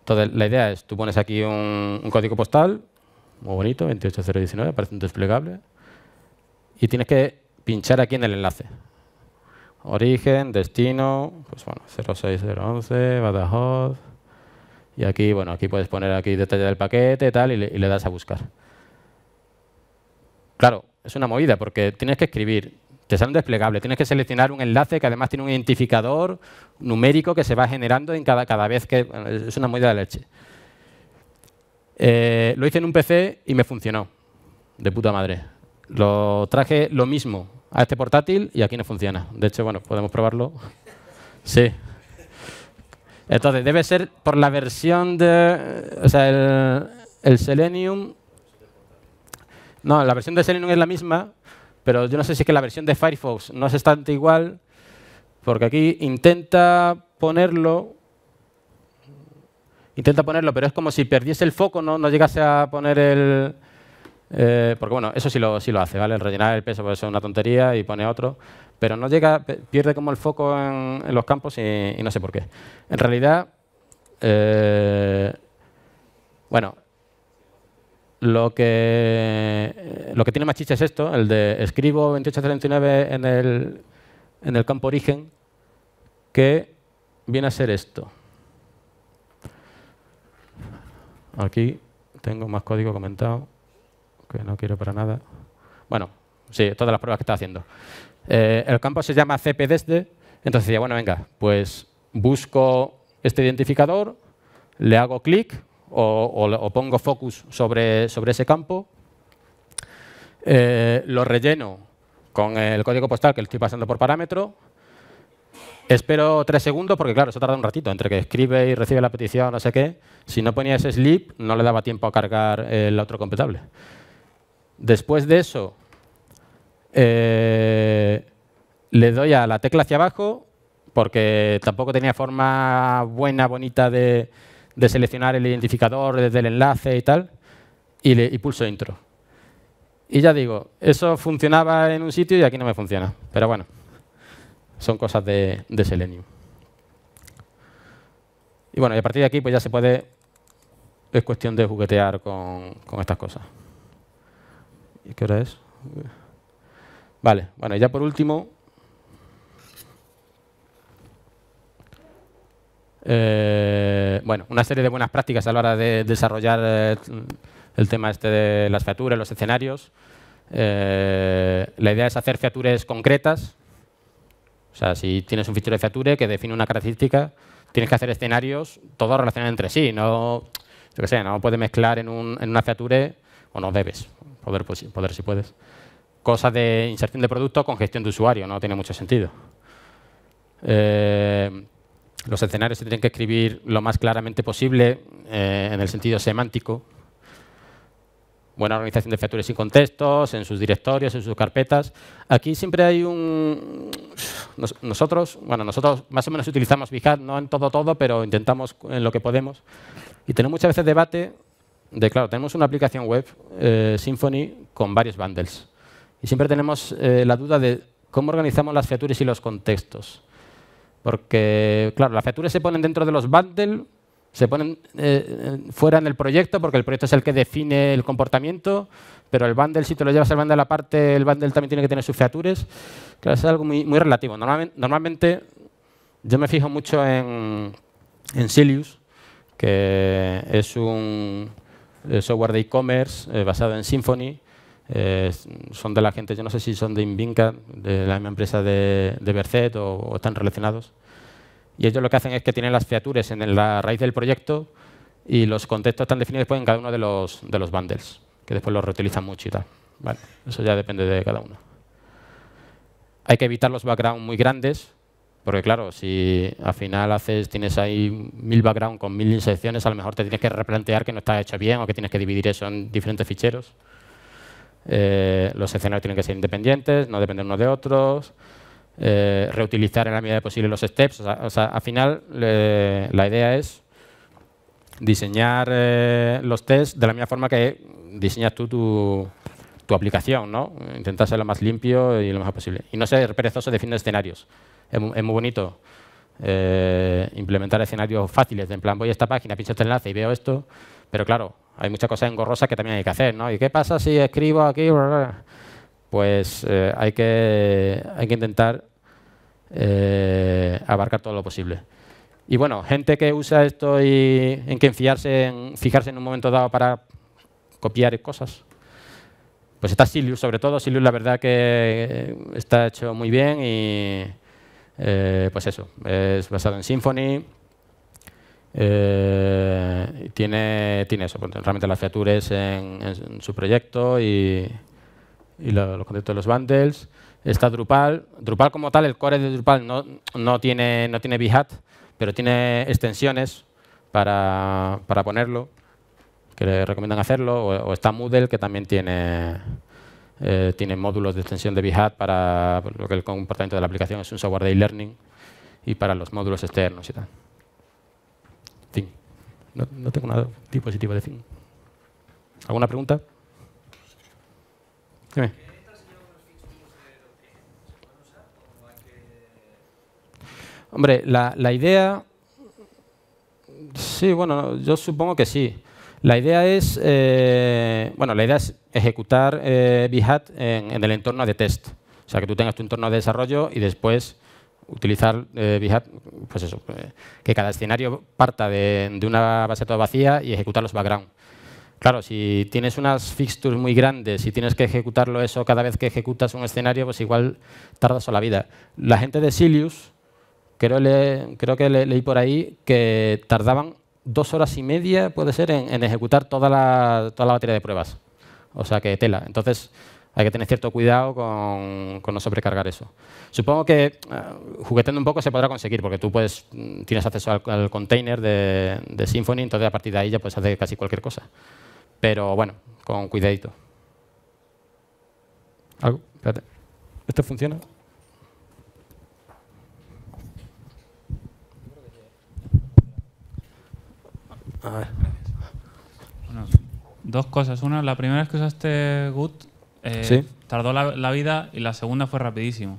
Entonces, la idea es, tú pones aquí un código postal muy bonito, 28019, parece un desplegable. Y tienes que pinchar aquí en el enlace. Origen, destino, pues bueno, 06011, Badajoz. Y aquí, bueno, aquí puedes poner aquí detalle del paquete y le, das a buscar. Claro, es una movida porque tienes que escribir, te sale un desplegable, tienes que seleccionar un enlace que además tiene un identificador numérico que se va generando en cada, cada vez que... es una movida de leche. Eh, lo hice en un PC y me funcionó. De puta madre. Lo traje lo mismo a este portátil y aquí no funciona. De hecho, bueno, podemos probarlo. Sí. Entonces, debe ser por la versión de... O sea, el, el Selenium... No, la versión de Selenium es la misma, pero yo no sé si es que la versión de Firefox no es exactamente igual, porque aquí intenta ponerlo Intenta ponerlo, pero es como si perdiese el foco, no, no llegase a poner el... Eh, porque bueno, eso sí lo, sí lo hace, ¿vale? El rellenar el peso pues eso es una tontería y pone otro, pero no llega, pierde como el foco en, los campos y, no sé por qué. En realidad, eh, bueno, lo que, lo que tiene más chicha es esto, el de escribo 2839 en el, en el campo origen, que viene a ser esto. Aquí tengo más código comentado, que no quiero para nada. Bueno, sí, todas las pruebas que está haciendo. Eh, el campo se llama cpdesde, entonces decía, bueno, venga, pues busco este identificador, le hago clic o, pongo focus sobre, sobre ese campo, eh, lo relleno con el código postal que estoy pasando por parámetro Espero tres segundos porque, claro, eso tarda un ratito, entre que escribe y recibe la petición, no sé qué. Si no ponía ese sleep, no le daba tiempo a cargar el otro computable. Después de eso, eh, le doy a la tecla hacia abajo porque tampoco tenía forma buena, bonita de, seleccionar el identificador desde el enlace y tal, y, le, y pulso intro. Y ya digo, eso funcionaba en un sitio y aquí no me funciona, pero bueno son cosas de, Selenium. Y bueno, y a partir de aquí pues ya se puede, es cuestión de juguetear con, estas cosas. ¿Y qué hora es? Vale, bueno, y ya por último, eh, bueno, una serie de buenas prácticas a la hora de desarrollar eh, el tema este de las features, los escenarios. Eh, la idea es hacer features concretas o sea, si tienes un fichero de Feature que define una característica, tienes que hacer escenarios todos relacionados entre sí. No, puedes mezclar en, una Feature, o no debes, poder, pues, si puedes, cosas de inserción de producto con gestión de usuario. No tiene mucho sentido. Eh, los escenarios se tienen que escribir lo más claramente posible eh, en el sentido semántico, buena organización de features y contextos, en sus directorios, en sus carpetas. Aquí siempre hay un... nosotros, bueno, nosotros más o menos utilizamos VCAT, no en todo todo, pero intentamos en lo que podemos. Y tenemos muchas veces debate de, claro, tenemos una aplicación web, eh, Symfony, con varios bundles. Y siempre tenemos eh, la duda de cómo organizamos las features y los contextos. Porque, claro, las features se ponen dentro de los bundles se ponen eh, eh, fuera en el proyecto porque el proyecto es el que define el comportamiento, pero el bundle, si te lo llevas al bundle aparte, el bundle también tiene que tener sus features. Claro, es algo muy, muy relativo. Normalmente, yo me fijo mucho en, Silius, que es un eh, software de e-commerce basado en Symfony. son de la gente, yo no sé si son de Invinca, de la misma empresa de, de o están relacionados. Y ellos lo que hacen es que tienen las features en la raíz del proyecto y los contextos están definidos después en cada uno de los, de los bundles, que después los reutilizan mucho y tal. eso ya depende de cada uno. Hay que evitar los backgrounds muy grandes, porque claro, si al final haces, tienes ahí mil background con mil inserciones, a lo mejor te tienes que replantear que no está hecho bien o que tienes que dividir eso en diferentes ficheros. Eh, los escenarios tienen que ser independientes, no depender unos de otros. Eh, reutilizar en la medida de posible los steps. O sea, al final la idea es diseñar eh, los tests de la misma forma que diseñas tú tu, aplicación, ¿no? Intentar ser lo más limpio y lo mejor posible. Y no ser perezoso definiendo escenarios. Es, muy bonito eh, implementar escenarios fáciles, de en plan voy a esta página, pincho este enlace y veo esto, pero claro, hay muchas cosas engorrosas que también hay que hacer, ¿no? ¿Y qué pasa si escribo aquí? pues eh, hay, que, hay que intentar eh, abarcar todo lo posible. Y bueno, gente que usa esto y en que enfiarse en, fijarse en un momento dado para copiar cosas. Pues está Silius, sobre todo. Silius la verdad que está hecho muy bien y eh, pues eso, es basado en Symfony. tiene, tiene eso, pues, realmente las features en, en su proyecto y, y los conceptos de los bundles. Está Drupal. Drupal como tal, el core de Drupal no, no tiene, no tiene VHAT, pero tiene extensiones para, ponerlo, que le recomiendan hacerlo. O, está Moodle, que también tiene, eh, tiene módulos de extensión de hat para lo que el comportamiento de la aplicación es un software de e-learning y para los módulos externos y tal. Fin. No, no tengo nada positivo de fin. ¿Alguna pregunta? Hombre, la, idea... Sí, bueno, yo supongo que sí. La idea es, eh, bueno, la idea es ejecutar eh, en, el entorno de test. O sea, que tú tengas tu entorno de desarrollo y después utilizar eh, pues eso, eh, que cada escenario parta de, de, una base toda vacía y ejecutar los background. Claro, si tienes unas fixtures muy grandes y tienes que ejecutarlo eso cada vez que ejecutas un escenario, pues igual tardas la vida. La gente de Silius, creo, le, creo que leí por ahí que tardaban dos horas y media, puede ser, en, ejecutar toda la, toda la batería de pruebas. O sea que tela. Entonces hay que tener cierto cuidado con, no sobrecargar eso. Supongo que eh, jugueteando un poco se podrá conseguir, porque tú puedes, mm, tienes acceso al, container de, de Symfony, entonces a partir de ahí ya puedes hacer casi cualquier cosa. Pero bueno, con cuidadito. ¿Algo? Espérate. ¿Esto funciona? A ver. dos cosas. Una, la primera es que usaste Good, eh, ¿Sí? tardó la, vida y la segunda fue rapidísimo.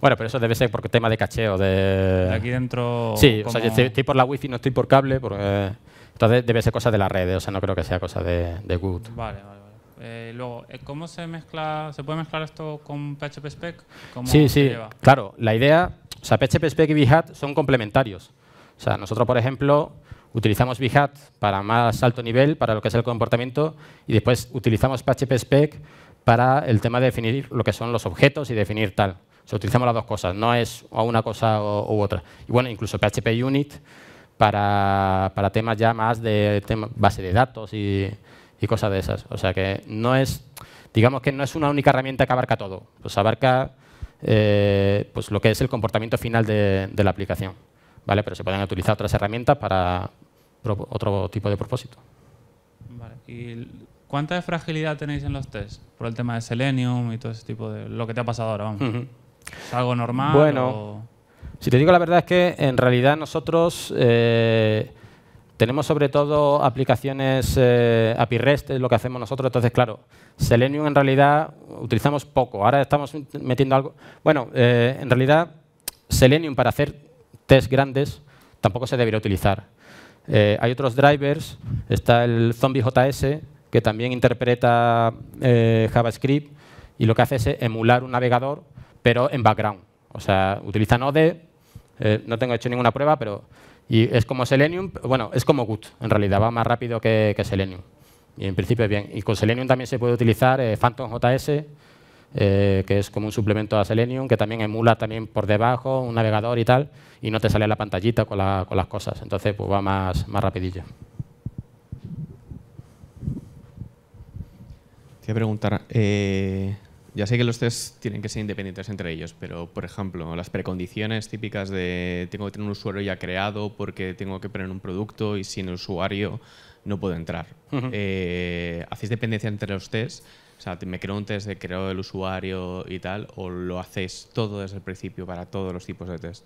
Bueno, pero eso debe ser porque tema de cacheo. De, aquí dentro. Sí, o sea, estoy, por la wifi, no estoy por cable, porque. Entonces debe ser cosa de la red, ¿eh? o sea, no creo que sea cosa de, de Good. Vale, vale. Eh, luego, eh, ¿cómo se mezcla, se puede mezclar esto con PHP Spec? sí, sí, claro. La idea, o sea, PHP Spec y VHAT son complementarios. O sea, nosotros, por ejemplo, utilizamos VHAT para más alto nivel, para lo que es el comportamiento, y después utilizamos PHP Spec para el tema de definir lo que son los objetos y definir tal. O sea, utilizamos las dos cosas, no es una cosa u, u otra. Y bueno, incluso PHP Unit para, para temas ya más de base de datos y, cosas de esas. O sea que no es, digamos que no es una única herramienta que abarca todo, pues abarca eh, pues lo que es el comportamiento final de, la aplicación. ¿vale? Pero se pueden utilizar otras herramientas para otro tipo de propósito. ¿Y cuánta fragilidad tenéis en los tests? Por el tema de Selenium y todo ese tipo de... lo que te ha pasado ahora, vamos. ¿Es algo normal? o... Si te digo la verdad es que en realidad nosotros eh, tenemos sobre todo aplicaciones eh, API REST, es lo que hacemos nosotros. Entonces, claro, Selenium en realidad utilizamos poco. Ahora estamos metiendo algo... Bueno, eh, en realidad Selenium para hacer test grandes tampoco se debería utilizar. hay otros drivers, está el ZombieJS JS, que también interpreta JavaScript y lo que hace es emular un navegador, pero en background. O sea, utiliza Node, eh, no tengo hecho ninguna prueba, pero y es como Selenium, bueno, es como Gut, en realidad va más rápido que, que Selenium. Y en principio es bien. Y con Selenium también se puede utilizar eh, Phantom JS, eh, que es como un suplemento a Selenium, que también emula también por debajo un navegador y tal, y no te sale la pantallita con, con las cosas. Entonces pues va más, más rapidillo. Te preguntar, ya sé que los test tienen que ser independientes entre ellos, pero por ejemplo, las precondiciones típicas de tengo que tener un usuario ya creado porque tengo que poner un producto y sin el usuario no puedo entrar. Eh, ¿Hacéis dependencia entre los tests? O sea, me creo un test de creo el usuario y tal, o lo hacéis todo desde el principio para todos los tipos de test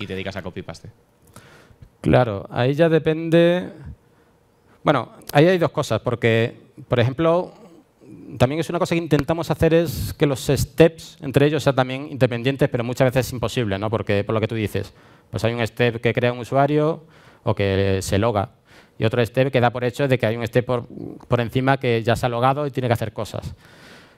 y te dedicas a copy paste. Claro, ahí ya depende. Bueno, ahí hay dos cosas, porque, por ejemplo, también es una cosa que intentamos hacer es que los steps entre ellos sean también independientes, pero muchas veces es imposible, ¿no? Porque, por lo que tú dices, pues hay un step que crea un usuario o que se loga y otro step que da por hecho de que hay un step por, encima que ya se ha logado y tiene que hacer cosas.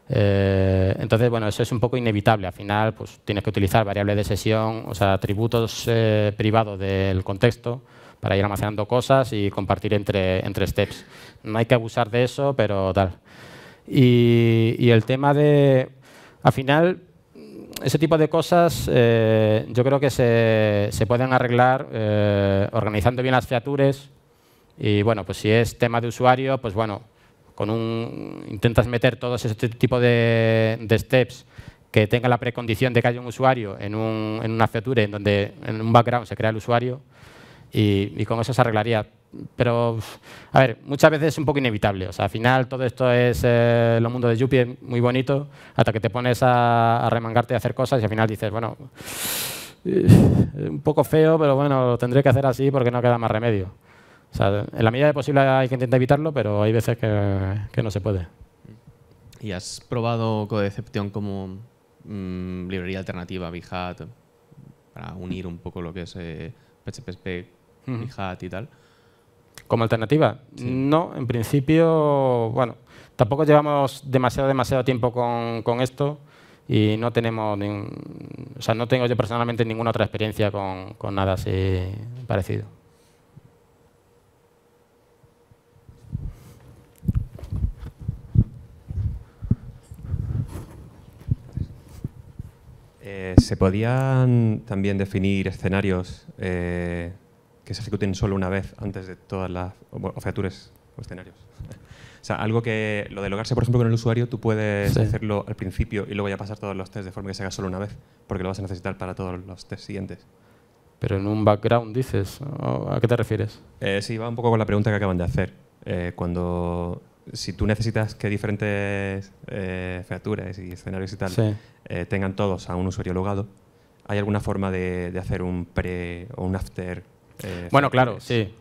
Eh, entonces, bueno, eso es un poco inevitable. Al final, pues tienes que utilizar variables de sesión, o sea, atributos eh, privados del contexto para ir almacenando cosas y compartir entre, entre steps. No hay que abusar de eso, pero tal. Y, el tema de, al final, ese tipo de cosas eh, yo creo que se, se pueden arreglar eh, organizando bien las features y bueno, pues si es tema de usuario, pues bueno, con un, intentas meter todos ese tipo de, steps que tenga la precondición de que haya un usuario en, un, en, una feature en donde en un background se crea el usuario y, y con eso se arreglaría pero, a ver, muchas veces es un poco inevitable. O sea, al final todo esto es eh, lo mundo de Yuppie, muy bonito, hasta que te pones a, remangarte y hacer cosas y al final dices, bueno, eh, un poco feo, pero bueno, lo tendré que hacer así porque no queda más remedio. O sea, en la medida de posible hay que intentar evitarlo, pero hay veces que, no se puede. ¿Y has probado Codeception como mm, librería alternativa, Bihat para unir un poco lo que es PHP, eh, y tal? ¿Como alternativa? No, en principio, bueno, tampoco llevamos demasiado, demasiado tiempo con, esto y no tenemos, o sea, no tengo yo personalmente ninguna otra experiencia con, nada así parecido. Eh, ¿Se podían también definir escenarios eh, que se ejecuten solo una vez antes de todas las featuras o escenarios. O sea, algo que lo de logarse, por ejemplo, con el usuario, tú puedes hacerlo al principio y luego ya pasar todos los tests de forma que se haga solo una vez, porque lo vas a necesitar para todos los test siguientes. Pero en un background dices, ¿a qué te refieres? Eh, sí, va un poco con la pregunta que acaban de hacer. Eh, cuando, si tú necesitas que diferentes eh, featuras y escenarios y tal tengan todos a un usuario logado, ¿hay alguna forma de hacer un pre o un after eh, bueno, claro, sí.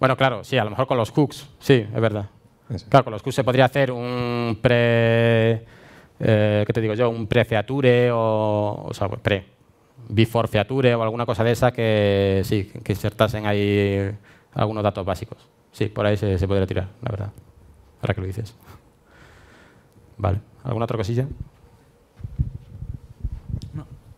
Bueno, claro, sí, a lo mejor con los cooks, sí, es verdad. Claro, con los cooks se podría hacer un pre... Eh, ¿Qué te digo yo? Un pre o... O pues, pre... Before feature o alguna cosa de esa que sí, que insertasen ahí algunos datos básicos. Sí, por ahí se, se podría tirar, la verdad. Ahora que lo dices. Vale. ¿Alguna otra cosilla?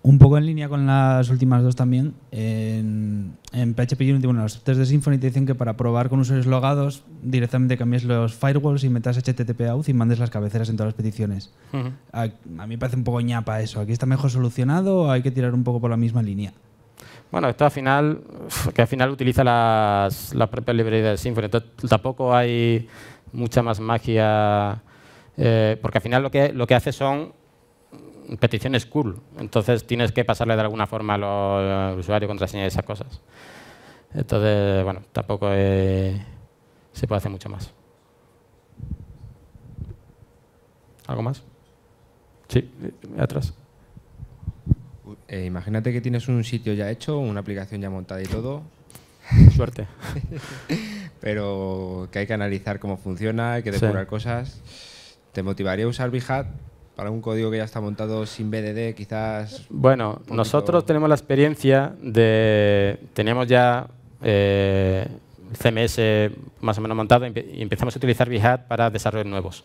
un poco en línea con las últimas dos también, en, PHP Unity, bueno, los test de Symfony te dicen que para probar con usuarios logados directamente cambies los firewalls y metas HTTP out y mandes las cabeceras en todas las peticiones. a, mí me parece un poco ñapa eso. ¿Aquí está mejor solucionado o hay que tirar un poco por la misma línea? Bueno, esto al final, que al final utiliza las, las propias librerías de Symfony, tampoco hay mucha más magia, eh, porque al final lo que, lo que hace son peticiones cool. Entonces tienes que pasarle de alguna forma al usuario contraseña y esas cosas. Entonces, bueno, tampoco eh, se puede hacer mucho más. ¿Algo más? Sí, eh, atrás. Eh, imagínate que tienes un sitio ya hecho, una aplicación ya montada y todo. Suerte. Pero que hay que analizar cómo funciona, hay que depurar cosas. ¿Te motivaría a usar Bihat para un código que ya está montado sin BDD, quizás. Bueno, nosotros tenemos la experiencia de. Teníamos ya eh, CMS más o menos montado y empezamos a utilizar bihat para desarrollos nuevos.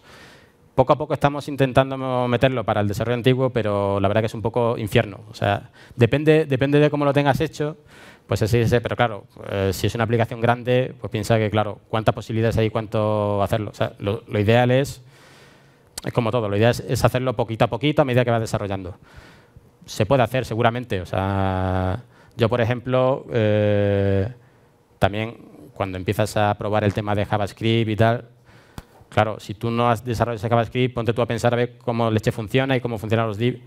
Poco a poco estamos intentando meterlo para el desarrollo antiguo, pero la verdad que es un poco infierno. O sea, depende, depende de cómo lo tengas hecho, pues así es. Pero claro, eh, si es una aplicación grande, pues piensa que, claro, cuántas posibilidades hay, y cuánto hacerlo. O sea, lo ideal es es como todo, la idea es, hacerlo poquito a poquito a medida que vas desarrollando. Se puede hacer seguramente, o sea, yo por ejemplo, eh, también cuando empiezas a probar el tema de JavaScript y tal, claro, si tú no has desarrollado ese JavaScript, ponte tú a pensar a ver cómo leche funciona y cómo funcionan los div.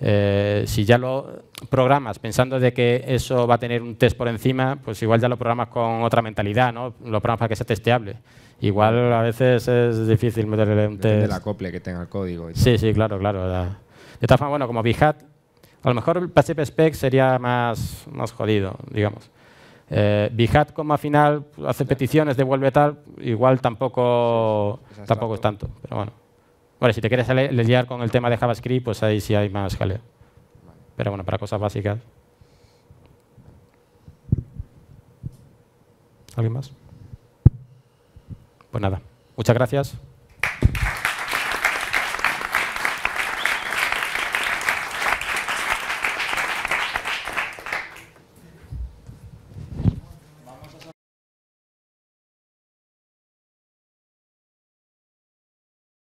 Eh, si ya lo programas pensando de que eso va a tener un test por encima, pues igual ya lo programas con otra mentalidad, ¿no? Lo programas para que sea testeable. Igual a veces es difícil meterle un test. la acople que tenga el código. sí, sí, claro, claro. De esta bueno, como Bihat, a lo mejor el spec sería más, más jodido, digamos. Eh, Bihat como al final hace peticiones, devuelve tal, igual tampoco, es tampoco es tanto, pero bueno. Bueno, si te quieres liar con el tema de JavaScript, pues ahí sí hay más jaleo. Pero bueno, para cosas básicas. ¿Alguien más? Pues nada, muchas gracias.